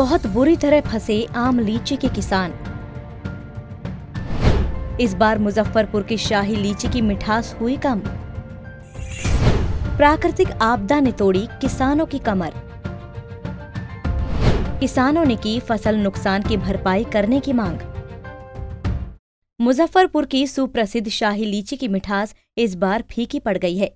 बहुत बुरी तरह फंसे आम लीची के किसान इस बार मुजफ्फरपुर की शाही लीची की मिठास हुई कम प्राकृतिक आपदा ने तोड़ी किसानों की कमर किसानों ने की फसल नुकसान की भरपाई करने की मांग मुजफ्फरपुर की सुप्रसिद्ध शाही लीची की मिठास इस बार फीकी पड़ गई है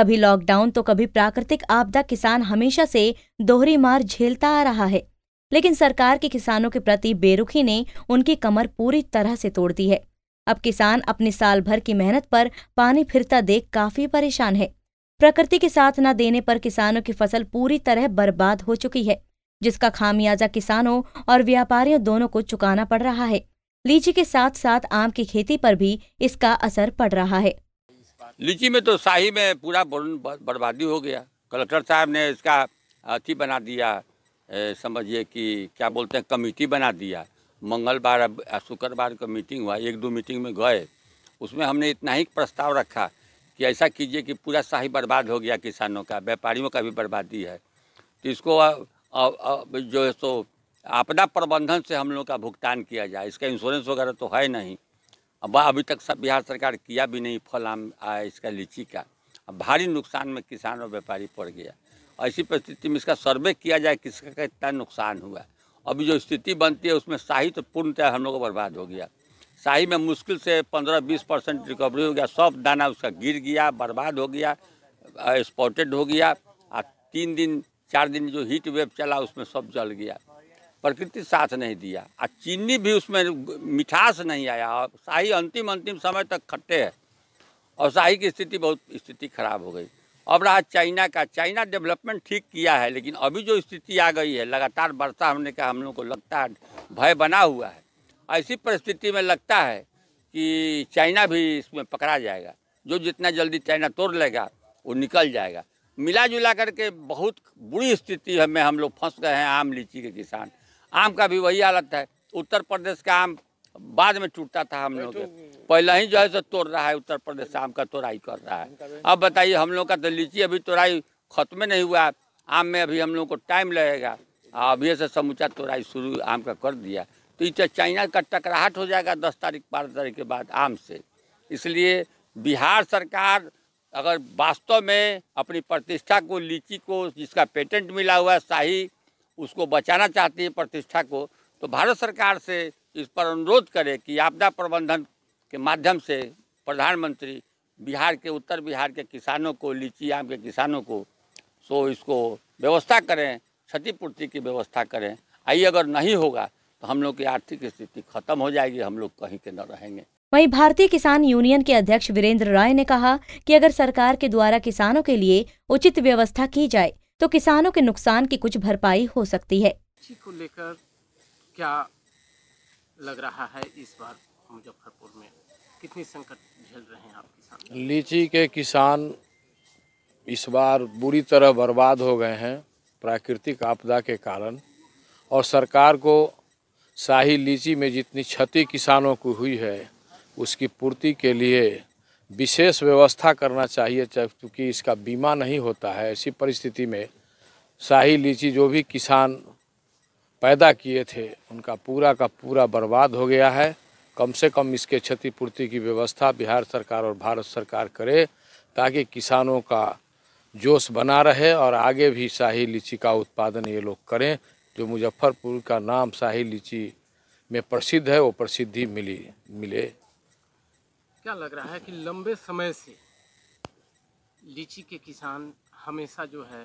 कभी लॉकडाउन तो कभी प्राकृतिक आपदा किसान हमेशा से दोहरी मार झेलता आ रहा है लेकिन सरकार के किसानों के प्रति बेरुखी ने उनकी कमर पूरी तरह से तोड़ दी है अब किसान अपने साल भर की मेहनत पर पानी फिरता देख काफी परेशान है प्रकृति के साथ न देने पर किसानों की फसल पूरी तरह बर्बाद हो चुकी है जिसका खामियाजा किसानों और व्यापारियों दोनों को चुकाना पड़ रहा है लीची के साथ साथ आम की खेती पर भी इसका असर पड़ रहा है लीची में तो शाही में पूरा बर्बादी हो गया कलेक्टर साहब ने इसका अति बना दिया समझिए कि क्या बोलते हैं कमेटी बना दिया मंगलवार शुक्रवार को मीटिंग हुआ एक दो मीटिंग में गए उसमें हमने इतना ही प्रस्ताव रखा कि ऐसा कीजिए कि पूरा शाही बर्बाद हो गया किसानों का व्यापारियों का भी बर्बादी है तो इसको आ, आ, आ, जो है सो आपदा प्रबंधन से हम लोग का भुगतान किया जाए इसका इंश्योरेंस वगैरह तो है नहीं अब अभी तक सब बिहार सरकार किया भी नहीं फल आम इसका लीची का भारी नुकसान में किसान और व्यापारी पड़ गया ऐसी परिस्थिति में इसका सर्वे किया जाए किसका कितना नुकसान हुआ अभी जो स्थिति बनती है उसमें शाही तो पूर्णतः हम लोग बर्बाद हो गया शाही में मुश्किल से पंद्रह बीस परसेंट रिकवरी हो गया सब दाना उसका गिर गया बर्बाद हो गया स्पॉटेड हो गया और तीन दिन चार दिन जो हीट वेव चला उसमें सब जल गया प्रकृति साथ नहीं दिया और चीनी भी उसमें मिठास नहीं आया और शाही अंतिम अंतिम समय तक खट्टे है और शाही की स्थिति बहुत स्थिति खराब हो गई अब रहा चाइना का चाइना डेवलपमेंट ठीक किया है लेकिन अभी जो स्थिति आ गई है लगातार वर्षा होने का हम लोग को लगता है भय बना हुआ है ऐसी परिस्थिति में लगता है कि चाइना भी इसमें पकड़ा जाएगा जो जितना जल्दी चाइना तोड़ लेगा वो निकल जाएगा मिला जुला करके बहुत बुरी स्थिति में हम लोग फंस गए हैं आम लीची के किसान आम का भी वही हालत है उत्तर प्रदेश का आम बाद में टूटता था हम लोग पहले ही जो है सो तोड़ रहा है उत्तर प्रदेश से आम का तोड़ाई कर रहा है अब बताइए हम लोग का तो लीची अभी तोड़ाई खत्म नहीं हुआ आम में अभी हम लोग को टाइम लगेगा अभी से समूचा तोड़ाई शुरू आम का कर दिया तो इस तो चाइना का टकराहट हो जाएगा दस तारीख बारह तारीख के बाद आम से इसलिए बिहार सरकार अगर वास्तव में अपनी प्रतिष्ठा को लीची को जिसका पेटेंट मिला हुआ है शाही उसको बचाना चाहती है प्रतिष्ठा को तो भारत सरकार से इस पर अनुरोध करें कि आपदा प्रबंधन के माध्यम से प्रधानमंत्री बिहार के उत्तर बिहार के किसानों को लीची आम के किसानों को सो इसको व्यवस्था करें क्षतिपूर्ति की व्यवस्था करें आई अगर नहीं होगा तो हम लोग की आर्थिक स्थिति खत्म हो जाएगी हम लोग कहीं के न रहेंगे वहीं भारतीय किसान यूनियन के अध्यक्ष वीरेंद्र राय ने कहा कि अगर सरकार के द्वारा किसानों के लिए उचित व्यवस्था की जाए तो किसानों के नुकसान की कुछ भरपाई हो सकती है को लेकर क्या लग रहा है इस बार मुजफ्फरपुर में कितनी संकट झेल रहे हैं आप किसान लीची के किसान इस बार बुरी तरह बर्बाद हो गए हैं प्राकृतिक आपदा के कारण और सरकार को शाही लीची में जितनी क्षति किसानों को हुई है उसकी पूर्ति के लिए विशेष व्यवस्था करना चाहिए क्योंकि इसका बीमा नहीं होता है ऐसी परिस्थिति में शाही लीची जो भी किसान पैदा किए थे उनका पूरा का पूरा बर्बाद हो गया है कम से कम इसके क्षतिपूर्ति की व्यवस्था बिहार सरकार और भारत सरकार करे ताकि किसानों का जोश बना रहे और आगे भी शाही लीची का उत्पादन ये लोग करें जो मुजफ्फरपुर का नाम शाही लीची में प्रसिद्ध है वो प्रसिद्धि मिली मिले क्या लग रहा है कि लंबे समय से लीची के किसान हमेशा जो है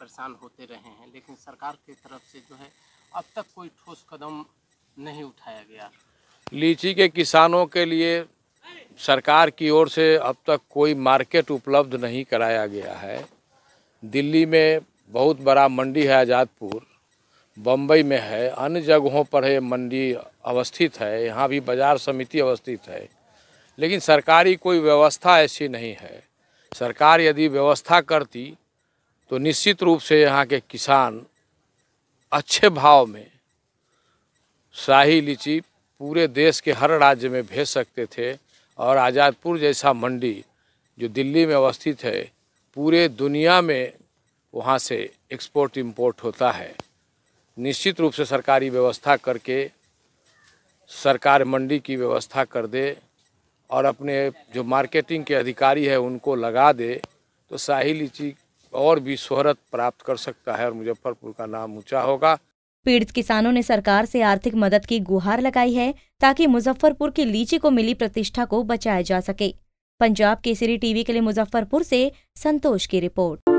परेशान होते रहे हैं लेकिन सरकार की तरफ से जो है अब तक कोई ठोस कदम नहीं उठाया गया लीची के किसानों के लिए सरकार की ओर से अब तक कोई मार्केट उपलब्ध नहीं कराया गया है दिल्ली में बहुत बड़ा मंडी है आज़ादपुर बम्बई में है अन्य जगहों पर है मंडी अवस्थित है यहाँ भी बाज़ार समिति अवस्थित है लेकिन सरकारी कोई व्यवस्था ऐसी नहीं है सरकार यदि व्यवस्था करती तो निश्चित रूप से यहाँ के किसान अच्छे भाव में शाही लीची पूरे देश के हर राज्य में भेज सकते थे और आज़ादपुर जैसा मंडी जो दिल्ली में अवस्थित है पूरे दुनिया में वहाँ से एक्सपोर्ट इम्पोर्ट होता है निश्चित रूप से सरकारी व्यवस्था करके सरकार मंडी की व्यवस्था कर दे और अपने जो मार्केटिंग के अधिकारी है उनको लगा दे तो शाही लीची और भी शोहरत प्राप्त कर सकता है और मुजफ्फरपुर का नाम ऊँचा होगा पीड़ित किसानों ने सरकार से आर्थिक मदद की गुहार लगाई है ताकि मुजफ्फरपुर की लीची को मिली प्रतिष्ठा को बचाया जा सके पंजाब केसरी टीवी के लिए मुजफ्फरपुर से संतोष की रिपोर्ट